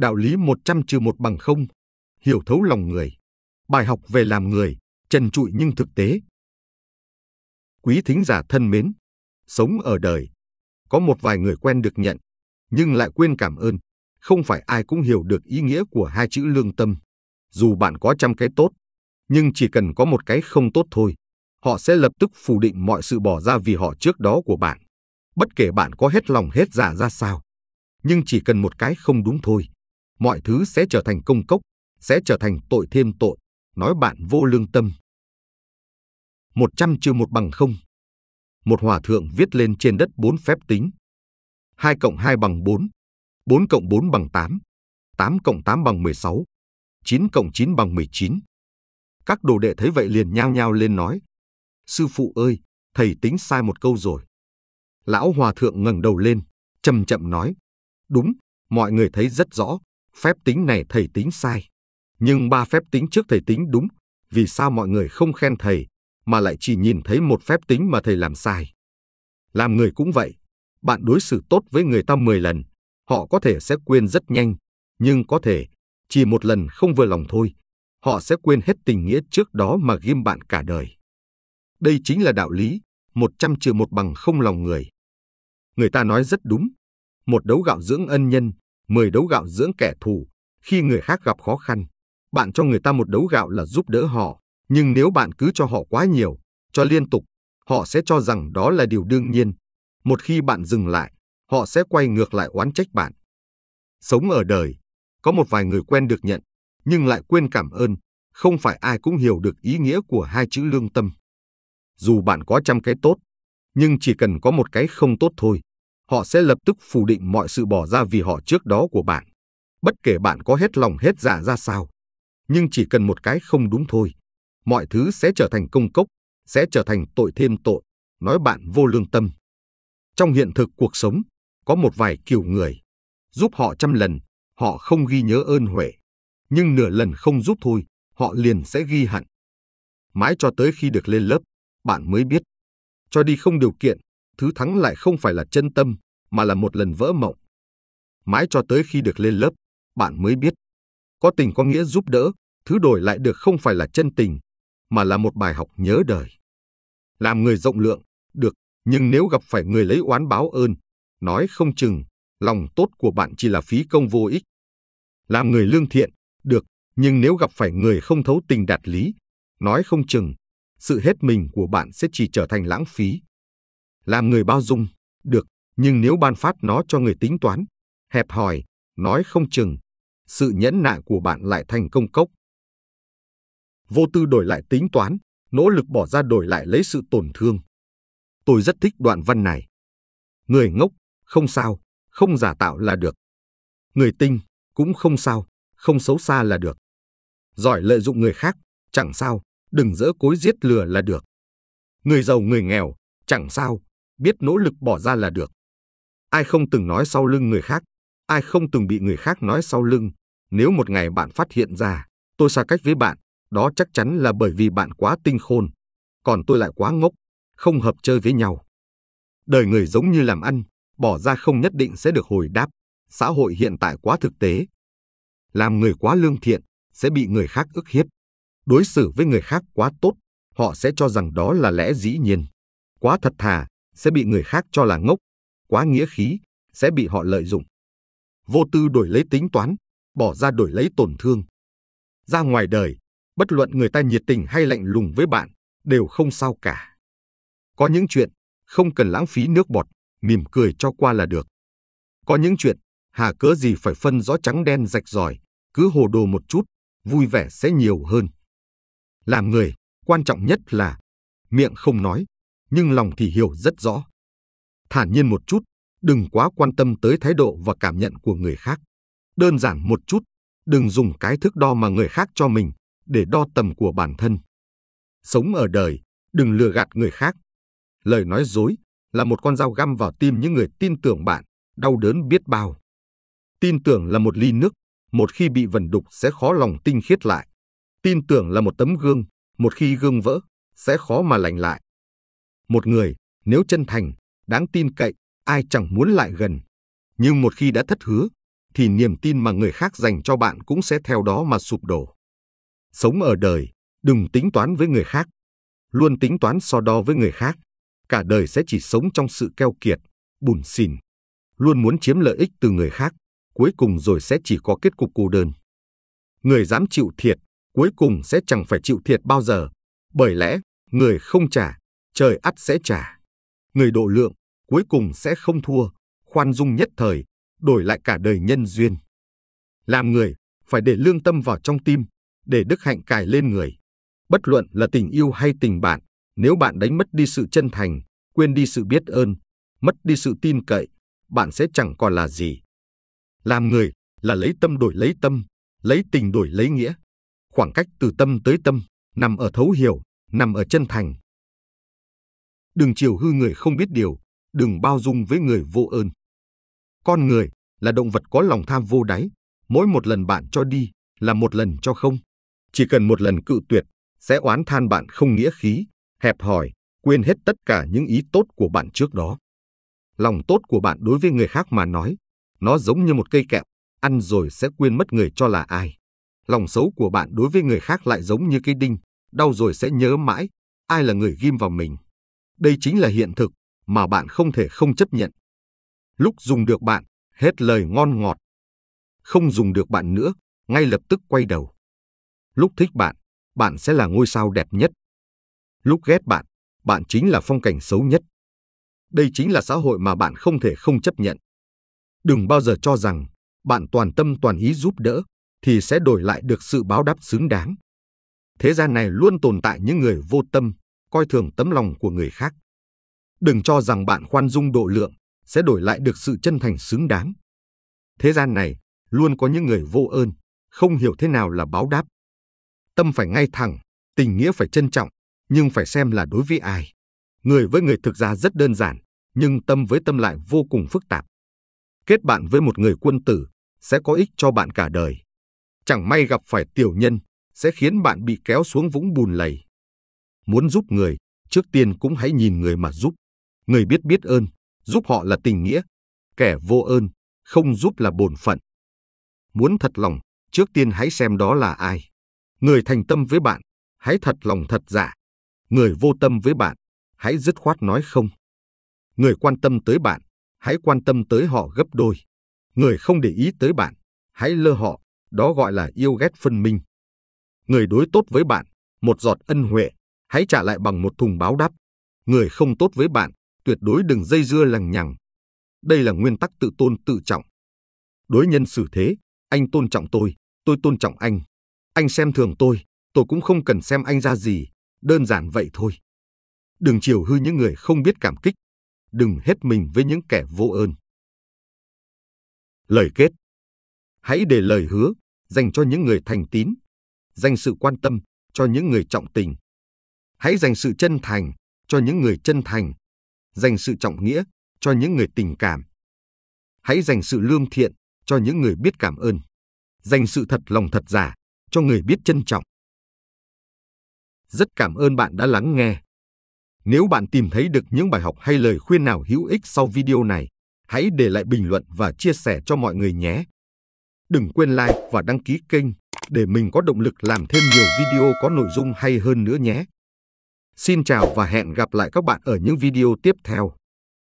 đạo lý 100 trừ một bằng không, hiểu thấu lòng người, bài học về làm người, trần trụi nhưng thực tế. Quý thính giả thân mến, sống ở đời, có một vài người quen được nhận, nhưng lại quên cảm ơn, không phải ai cũng hiểu được ý nghĩa của hai chữ lương tâm. Dù bạn có trăm cái tốt, nhưng chỉ cần có một cái không tốt thôi, họ sẽ lập tức phủ định mọi sự bỏ ra vì họ trước đó của bạn. Bất kể bạn có hết lòng hết dạ ra sao, nhưng chỉ cần một cái không đúng thôi, mọi thứ sẽ trở thành công cốc, sẽ trở thành tội thêm tội, nói bạn vô lương tâm. 100 trừ 1 bằng 0. Một hòa thượng viết lên trên đất 4 phép tính. 2 cộng 2 bằng 4, 4 cộng 4 bằng 8, 8 cộng 8 bằng 16, 9 cộng 9 bằng 19. Các đồ đệ thấy vậy liền nhao nhao lên nói. Sư phụ ơi, thầy tính sai một câu rồi. Lão hòa thượng ngẩng đầu lên, chậm chậm nói. Đúng, mọi người thấy rất rõ, phép tính này thầy tính sai, nhưng ba phép tính trước thầy tính đúng, vì sao mọi người không khen thầy mà lại chỉ nhìn thấy một phép tính mà thầy làm sai? Làm người cũng vậy, bạn đối xử tốt với người ta 10 lần, họ có thể sẽ quên rất nhanh, nhưng có thể chỉ một lần không vừa lòng thôi, họ sẽ quên hết tình nghĩa trước đó mà ghim bạn cả đời. Đây chính là đạo lý, một trăm trừ một bằng không lòng người. Người ta nói rất đúng, một đấu gạo dưỡng ân nhân mời đấu gạo dưỡng kẻ thù, khi người khác gặp khó khăn, bạn cho người ta một đấu gạo là giúp đỡ họ, nhưng nếu bạn cứ cho họ quá nhiều, cho liên tục, họ sẽ cho rằng đó là điều đương nhiên. Một khi bạn dừng lại, họ sẽ quay ngược lại oán trách bạn. Sống ở đời, có một vài người quen được nhận, nhưng lại quên cảm ơn, không phải ai cũng hiểu được ý nghĩa của hai chữ lương tâm. Dù bạn có trăm cái tốt, nhưng chỉ cần có một cái không tốt thôi, họ sẽ lập tức phủ định mọi sự bỏ ra vì họ trước đó của bạn. Bất kể bạn có hết lòng hết dạ ra sao, nhưng chỉ cần một cái không đúng thôi, mọi thứ sẽ trở thành công cốc, sẽ trở thành tội thêm tội, nói bạn vô lương tâm. Trong hiện thực cuộc sống, có một vài kiểu người, giúp họ trăm lần, họ không ghi nhớ ơn huệ, nhưng nửa lần không giúp thôi, họ liền sẽ ghi hận. Mãi cho tới khi được lên lớp, bạn mới biết, cho đi không điều kiện, thứ thắng lại không phải là chân tâm, mà là một lần vỡ mộng. Mãi cho tới khi được lên lớp, bạn mới biết, có tình có nghĩa giúp đỡ, thứ đổi lại được không phải là chân tình, mà là một bài học nhớ đời. Làm người rộng lượng, được, nhưng nếu gặp phải người lấy oán báo ơn, nói không chừng, lòng tốt của bạn chỉ là phí công vô ích. Làm người lương thiện, được, nhưng nếu gặp phải người không thấu tình đạt lý, nói không chừng, sự hết mình của bạn sẽ chỉ trở thành lãng phí. Làm người bao dung, được, nhưng nếu ban phát nó cho người tính toán, hẹp hòi, nói không chừng, sự nhẫn nại của bạn lại thành công cốc. Vô tư đổi lại tính toán, nỗ lực bỏ ra đổi lại lấy sự tổn thương. Tôi rất thích đoạn văn này. Người ngốc, không sao, không giả tạo là được. Người tinh, cũng không sao, không xấu xa là được. Giỏi lợi dụng người khác, chẳng sao, đừng dỡ cối giết lừa là được. Người giàu người nghèo, chẳng sao, biết nỗ lực bỏ ra là được. Ai không từng nói sau lưng người khác, ai không từng bị người khác nói sau lưng, nếu một ngày bạn phát hiện ra, tôi xa cách với bạn, đó chắc chắn là bởi vì bạn quá tinh khôn, còn tôi lại quá ngốc, không hợp chơi với nhau. Đời người giống như làm ăn, bỏ ra không nhất định sẽ được hồi đáp, xã hội hiện tại quá thực tế. Làm người quá lương thiện sẽ bị người khác ức hiếp, đối xử với người khác quá tốt, họ sẽ cho rằng đó là lẽ dĩ nhiên. Quá thật thà sẽ bị người khác cho là ngốc, quá nghĩa khí, sẽ bị họ lợi dụng. Vô tư đổi lấy tính toán, bỏ ra đổi lấy tổn thương. Ra ngoài đời, bất luận người ta nhiệt tình hay lạnh lùng với bạn, đều không sao cả. Có những chuyện, không cần lãng phí nước bọt, mỉm cười cho qua là được. Có những chuyện, hà cớ gì phải phân rõ trắng đen rạch ròi, cứ hồ đồ một chút, vui vẻ sẽ nhiều hơn. Làm người, quan trọng nhất là miệng không nói, nhưng lòng thì hiểu rất rõ thản nhiên một chút, đừng quá quan tâm tới thái độ và cảm nhận của người khác. Đơn giản một chút, đừng dùng cái thước đo mà người khác cho mình để đo tầm của bản thân. Sống ở đời, đừng lừa gạt người khác. Lời nói dối là một con dao găm vào tim những người tin tưởng bạn, đau đớn biết bao. Tin tưởng là một ly nước, một khi bị vần đục sẽ khó lòng tinh khiết lại. Tin tưởng là một tấm gương, một khi gương vỡ, sẽ khó mà lành lại. Một người, nếu chân thành, đáng tin cậy, ai chẳng muốn lại gần. Nhưng một khi đã thất hứa, thì niềm tin mà người khác dành cho bạn cũng sẽ theo đó mà sụp đổ. Sống ở đời, đừng tính toán với người khác. Luôn tính toán so đo với người khác. Cả đời sẽ chỉ sống trong sự keo kiệt, bùn xỉn. Luôn muốn chiếm lợi ích từ người khác, cuối cùng rồi sẽ chỉ có kết cục cô đơn. Người dám chịu thiệt, cuối cùng sẽ chẳng phải chịu thiệt bao giờ. Bởi lẽ, người không trả, trời ắt sẽ trả. Người độ lượng, cuối cùng sẽ không thua, khoan dung nhất thời, đổi lại cả đời nhân duyên. Làm người, phải để lương tâm vào trong tim, để đức hạnh cài lên người. Bất luận là tình yêu hay tình bạn, nếu bạn đánh mất đi sự chân thành, quên đi sự biết ơn, mất đi sự tin cậy, bạn sẽ chẳng còn là gì. Làm người là lấy tâm đổi lấy tâm, lấy tình đổi lấy nghĩa. Khoảng cách từ tâm tới tâm nằm ở thấu hiểu, nằm ở chân thành. Đừng chiều hư người không biết điều, đừng bao dung với người vô ơn. Con người là động vật có lòng tham vô đáy, mỗi một lần bạn cho đi là một lần cho không. Chỉ cần một lần cự tuyệt, sẽ oán than bạn không nghĩa khí, hẹp hòi, quên hết tất cả những ý tốt của bạn trước đó. Lòng tốt của bạn đối với người khác mà nói, nó giống như một cây kẹo, ăn rồi sẽ quên mất người cho là ai. Lòng xấu của bạn đối với người khác lại giống như cây đinh, đau rồi sẽ nhớ mãi, ai là người ghim vào mình. Đây chính là hiện thực mà bạn không thể không chấp nhận. Lúc dùng được bạn, hết lời ngon ngọt. Không dùng được bạn nữa, ngay lập tức quay đầu. Lúc thích bạn, bạn sẽ là ngôi sao đẹp nhất. Lúc ghét bạn, bạn chính là phong cảnh xấu nhất. Đây chính là xã hội mà bạn không thể không chấp nhận. Đừng bao giờ cho rằng bạn toàn tâm toàn ý giúp đỡ thì sẽ đổi lại được sự báo đáp xứng đáng. Thế gian này luôn tồn tại những người vô tâm, coi thường tấm lòng của người khác. Đừng cho rằng bạn khoan dung độ lượng sẽ đổi lại được sự chân thành xứng đáng. Thế gian này luôn có những người vô ơn, không hiểu thế nào là báo đáp. Tâm phải ngay thẳng, tình nghĩa phải trân trọng, nhưng phải xem là đối với ai. Người với người thực ra rất đơn giản, nhưng tâm với tâm lại vô cùng phức tạp. Kết bạn với một người quân tử sẽ có ích cho bạn cả đời. Chẳng may gặp phải tiểu nhân sẽ khiến bạn bị kéo xuống vũng bùn lầy. Muốn giúp người, trước tiên cũng hãy nhìn người mà giúp. Người biết biết ơn, giúp họ là tình nghĩa, kẻ vô ơn, không giúp là bổn phận. Muốn thật lòng, trước tiên hãy xem đó là ai. Người thành tâm với bạn, hãy thật lòng thật dạ. Người vô tâm với bạn, hãy dứt khoát nói không. Người quan tâm tới bạn, hãy quan tâm tới họ gấp đôi. Người không để ý tới bạn, hãy lơ họ, đó gọi là yêu ghét phân minh. Người đối tốt với bạn, một giọt ân huệ, hãy trả lại bằng một thùng báo đáp. Người không tốt với bạn, tuyệt đối đừng dây dưa lằng nhằng. Đây là nguyên tắc tự tôn tự trọng. Đối nhân xử thế, anh tôn trọng tôi, tôi tôn trọng anh. Anh xem thường tôi, tôi cũng không cần xem anh ra gì, đơn giản vậy thôi. Đừng chiều hư những người không biết cảm kích, đừng hết mình với những kẻ vô ơn. Lời kết Hãy để lời hứa dành cho những người thành tín, dành sự quan tâm cho những người trọng tình. Hãy dành sự chân thành cho những người chân thành dành sự trọng nghĩa cho những người tình cảm. Hãy dành sự lương thiện cho những người biết cảm ơn. Dành sự thật lòng thật giả cho người biết trân trọng. Rất cảm ơn bạn đã lắng nghe. Nếu bạn tìm thấy được những bài học hay lời khuyên nào hữu ích sau video này, hãy để lại bình luận và chia sẻ cho mọi người nhé. Đừng quên like và đăng ký kênh để mình có động lực làm thêm nhiều video có nội dung hay hơn nữa nhé. Xin chào và hẹn gặp lại các bạn ở những video tiếp theo.